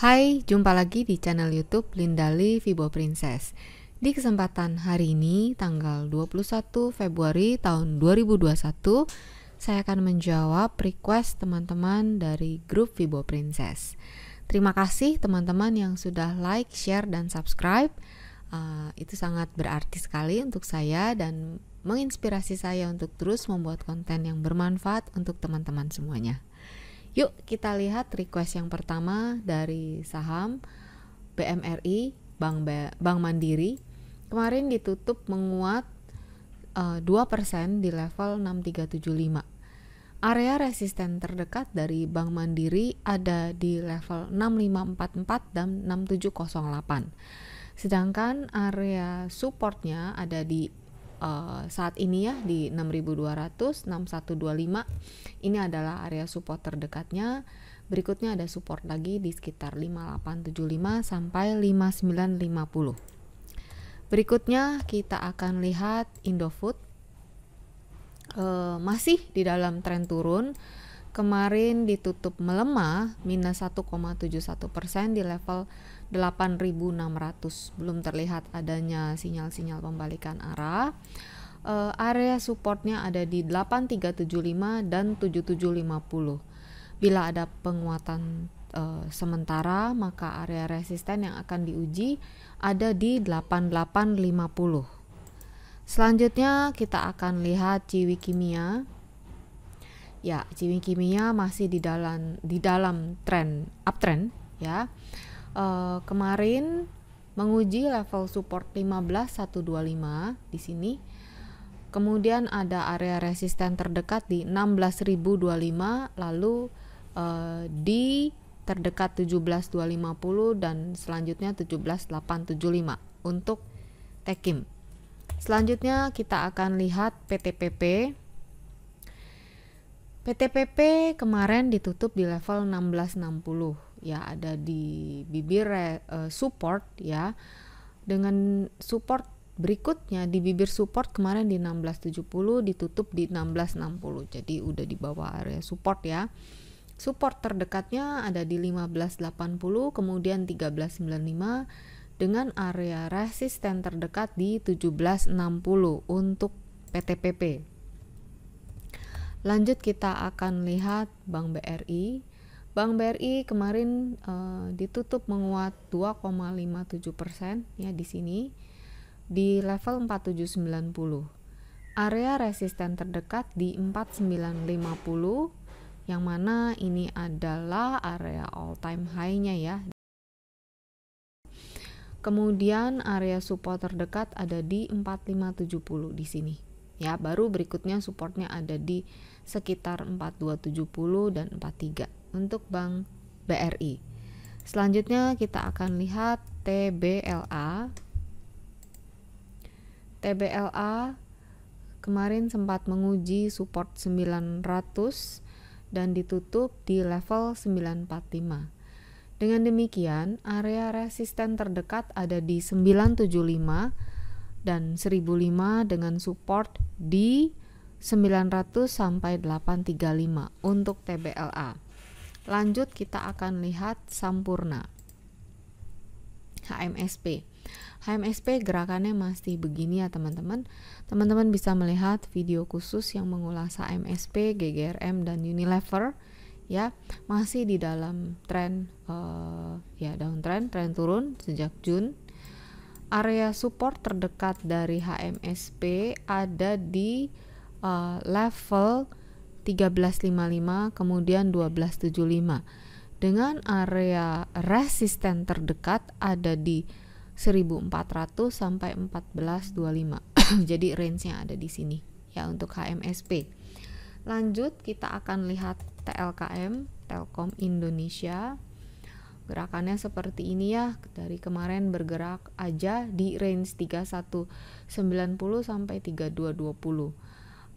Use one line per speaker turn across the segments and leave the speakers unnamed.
Hai, jumpa lagi di channel YouTube Lindali Vibo Princess. Di kesempatan hari ini tanggal 21 Februari tahun 2021, saya akan menjawab request teman-teman dari grup Vibo Princess. Terima kasih teman-teman yang sudah like, share dan subscribe. Uh, itu sangat berarti sekali untuk saya dan menginspirasi saya untuk terus membuat konten yang bermanfaat untuk teman-teman semuanya. Yuk kita lihat request yang pertama dari saham BMRI Bank Be Bank Mandiri kemarin ditutup menguat uh, eh, 2% di level 6375. Area resisten terdekat dari Bank Mandiri ada di level 6544 dan 6708 Sedangkan area supportnya ada di uh, saat ini ya di 6200, 6125. Ini adalah area support terdekatnya. Berikutnya ada support lagi di sekitar 5875 sampai 5950. Berikutnya kita akan lihat Indofood uh, masih di dalam tren turun. Kemarin ditutup melemah minus 1,71 di level 8.600 belum terlihat adanya sinyal-sinyal pembalikan arah uh, area supportnya ada di 8375 dan 7750 bila ada penguatan uh, sementara maka area resisten yang akan diuji ada di 8850 selanjutnya kita akan lihat Ciwi Kimia ya Ciwi Kimia masih di dalam di dalam tren uptrend ya uh, kemarin menguji level support 15125 di sini. Kemudian ada area resisten terdekat di 16025 lalu uh, di terdekat 17250 dan selanjutnya 17875 untuk Tekim. Selanjutnya kita akan lihat PTPP. PTPP kemarin ditutup di level 1660 ya ada di bibir uh, support ya dengan support berikutnya di bibir support kemarin di 1670 ditutup di 1660 jadi udah di bawah area support ya support terdekatnya ada di 1580 kemudian 1395 dengan area resisten terdekat di 1760 untuk PTPP lanjut kita akan lihat Bank BRI Bank BRI kemarin uh, ditutup menguat 2,57 persen ya di sini di level 4790. Area resisten terdekat di 4950 yang mana ini adalah area all time high-nya ya. Kemudian area support terdekat ada di 4570 di sini ya baru berikutnya supportnya ada di sekitar 4270 dan 43 untuk Bank BRI. Selanjutnya kita akan lihat TBLA. TBLA kemarin sempat menguji support 900 dan ditutup di level 945. Dengan demikian, area resisten terdekat ada di 975 dan 1005 dengan support di 900 sampai 835 untuk TBLA. Lanjut kita akan lihat Sampurna. HMSP. HMSP gerakannya masih begini ya teman-teman. Teman-teman bisa melihat video khusus yang mengulas HMSP, GGRM dan Unilever ya masih di dalam tren uh, ya downtrend, tren turun sejak Jun. Area support terdekat dari HMSP ada di uh, level 1355 kemudian 1275 dengan area resisten terdekat ada di 1400 sampai 1425 jadi range-nya ada di sini ya untuk HMSP lanjut kita akan lihat TLKM Telkom Indonesia gerakannya seperti ini ya dari kemarin bergerak aja di range 3190 sampai 3220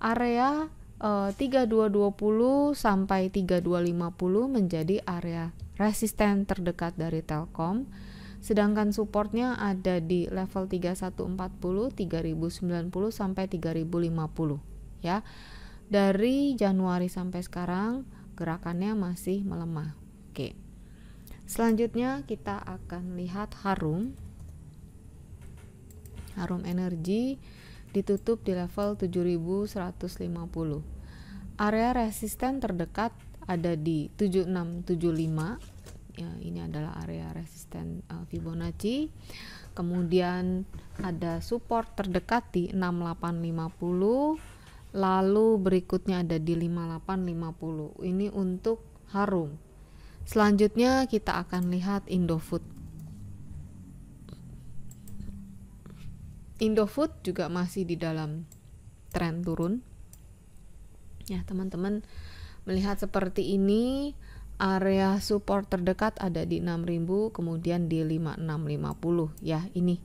area 3220 eh, sampai 3250 menjadi area resisten terdekat dari Telkom. Sedangkan supportnya ada di level 3140, 3090 sampai 3050 ya. Dari Januari sampai sekarang gerakannya masih melemah. Oke. Selanjutnya kita akan lihat Harum. Harum Energi ditutup di level 7150. Area resisten terdekat ada di 7675. Ya, ini adalah area resisten uh, Fibonacci. Kemudian ada support terdekat di 6850. Lalu berikutnya ada di 5850. Ini untuk Harum. Selanjutnya kita akan lihat Indofood. Indofood juga masih di dalam tren turun. Ya, teman-teman melihat seperti ini area support terdekat ada di 6000 kemudian di 5650 ya ini.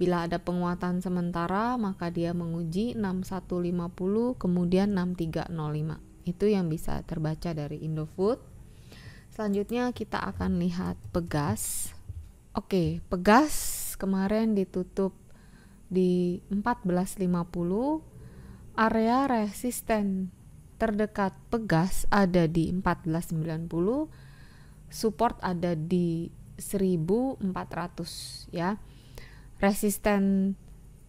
Bila ada penguatan sementara maka dia menguji 6150 kemudian 6305. Itu yang bisa terbaca dari Indofood. Selanjutnya kita akan lihat Pegas. Oke, Pegas kemarin ditutup di 1450 area resisten terdekat pegas ada di 1490 support ada di 1400 ya resisten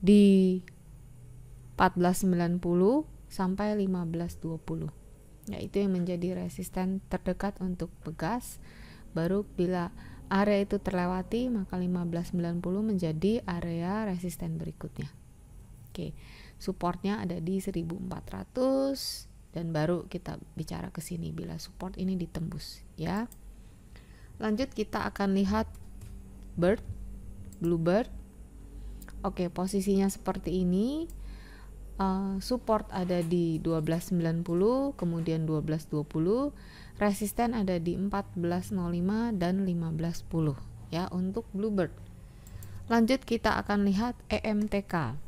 di 1490 sampai 1520 ya itu yang menjadi resisten terdekat untuk pegas baru bila area itu terlewati maka 1590 menjadi area resisten berikutnya oke supportnya ada di 1400 dan baru kita bicara ke sini bila support ini ditembus ya lanjut kita akan lihat bird bluebird oke posisinya seperti ini uh, support ada di 1290, kemudian 1220, resisten ada di 1405 dan 1510 ya untuk Bluebird. Lanjut kita akan lihat EMTK.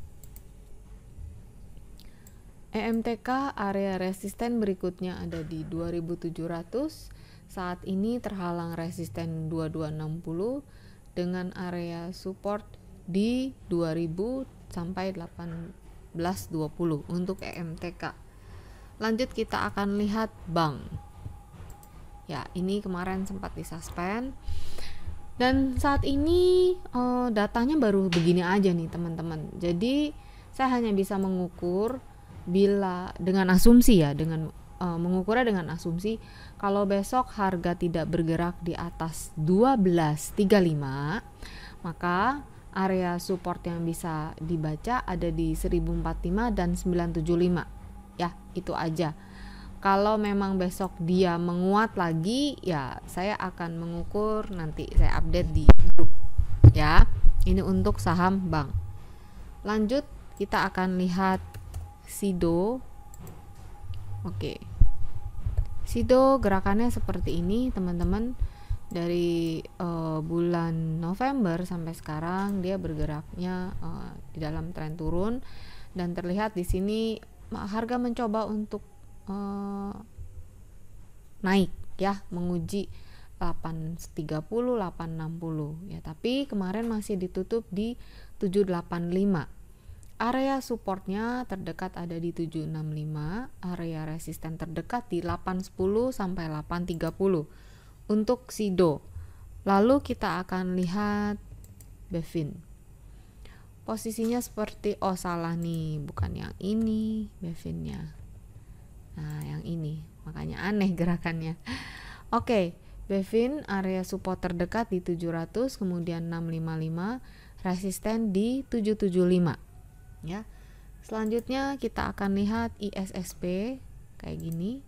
EMTK area resisten berikutnya ada di 2700. Saat ini terhalang resisten 2260 dengan area support di 2000 sampai 8 14.20 untuk EMTK. Lanjut kita akan lihat bank. Ya, ini kemarin sempat disuspend. Dan saat ini uh, datanya baru begini aja nih teman-teman. Jadi saya hanya bisa mengukur bila dengan asumsi ya, dengan uh, mengukurnya dengan asumsi kalau besok harga tidak bergerak di atas 12.35 maka Area support yang bisa dibaca ada di 1045 dan 975. Ya, itu aja. Kalau memang besok dia menguat lagi, ya saya akan mengukur nanti saya update di grup. Ya, ini untuk saham bank. Lanjut kita akan lihat Sido. Oke. Sido gerakannya seperti ini, teman-teman dari uh, bulan November sampai sekarang dia bergeraknya uh, di dalam tren turun dan terlihat di sini harga mencoba untuk uh, naik ya menguji 830 860 ya tapi kemarin masih ditutup di 785 area supportnya terdekat ada di 765 area resisten terdekat di 810 sampai 830 untuk si do. Lalu kita akan lihat Bevin. Posisinya seperti oh salah nih, bukan yang ini Bevinnya. Nah, yang ini. Makanya aneh gerakannya. Oke, okay, Bevin area support terdekat di 700, kemudian 655, resisten di 775. Ya. Selanjutnya kita akan lihat ISSP kayak gini.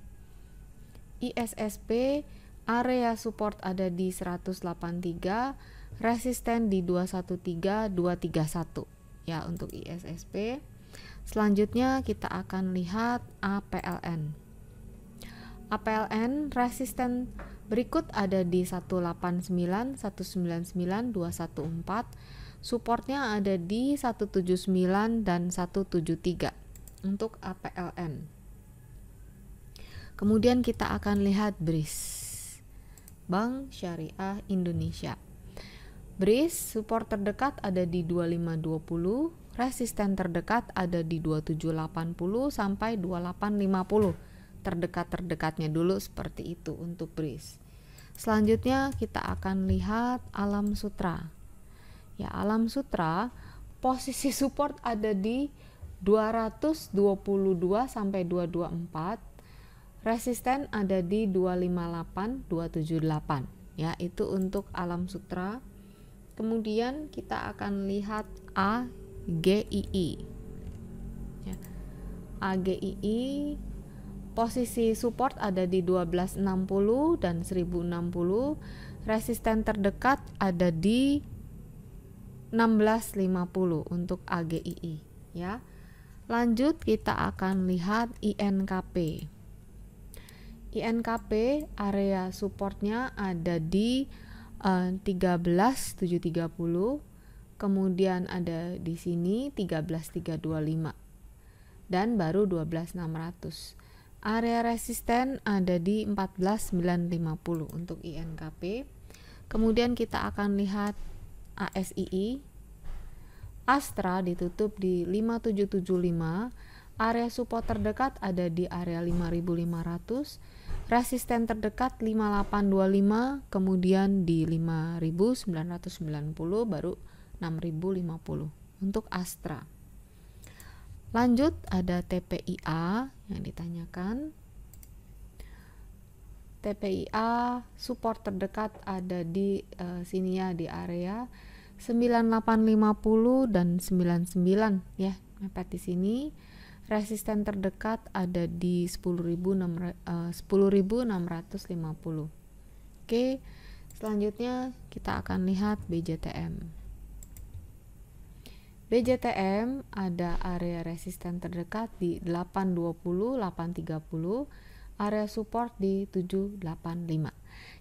ISSP area support ada di 183, resisten di 213 231 ya untuk ISSP. Selanjutnya kita akan lihat APLN. APLN resisten berikut ada di 189 199 214 supportnya ada di 179 dan 173 untuk APLN. Kemudian kita akan lihat BRIS. Bank Syariah Indonesia. BRIS support terdekat ada di 2520, resisten terdekat ada di 2780 sampai 2850. Terdekat-terdekatnya dulu seperti itu untuk BRIS. Selanjutnya kita akan lihat Alam Sutra. Ya, Alam Sutra posisi support ada di 222 sampai 224, Resisten ada di 258, 278 ya, itu untuk alam sutra. Kemudian kita akan lihat AGII. Ya. AGII posisi support ada di 1260 dan 1060. Resisten terdekat ada di 1650 untuk AGII ya. Lanjut kita akan lihat INKP. INKP area supportnya ada di eh, uh, 13730 kemudian ada di sini 13325 dan baru 12600 area resisten ada di 14950 untuk INKP kemudian kita akan lihat ASII Astra ditutup di 5775 area support terdekat ada di area 5500 resisten terdekat 5825 kemudian di 5990 baru 6050 untuk Astra lanjut ada TPIA yang ditanyakan TPIA support terdekat ada di uh, sini ya di area 9850 dan 99 ya mepet di sini resisten terdekat ada di 10.650 eh, oke selanjutnya kita akan lihat BJTM BJTM ada area resisten terdekat di 820, 830, area support di 785.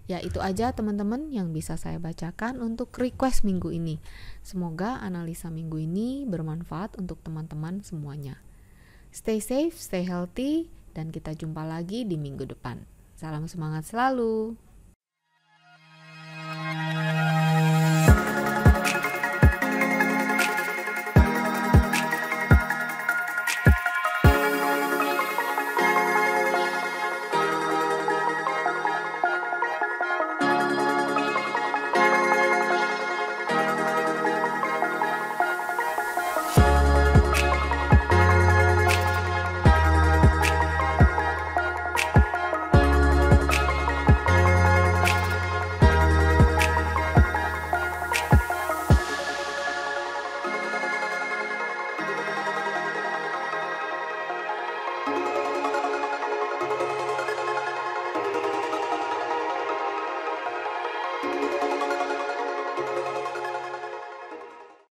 Ya itu aja teman-teman yang bisa saya bacakan untuk request minggu ini. Semoga analisa minggu ini bermanfaat untuk teman-teman semuanya. Stay safe, stay healthy, dan kita jumpa lagi di minggu depan. Salam semangat selalu!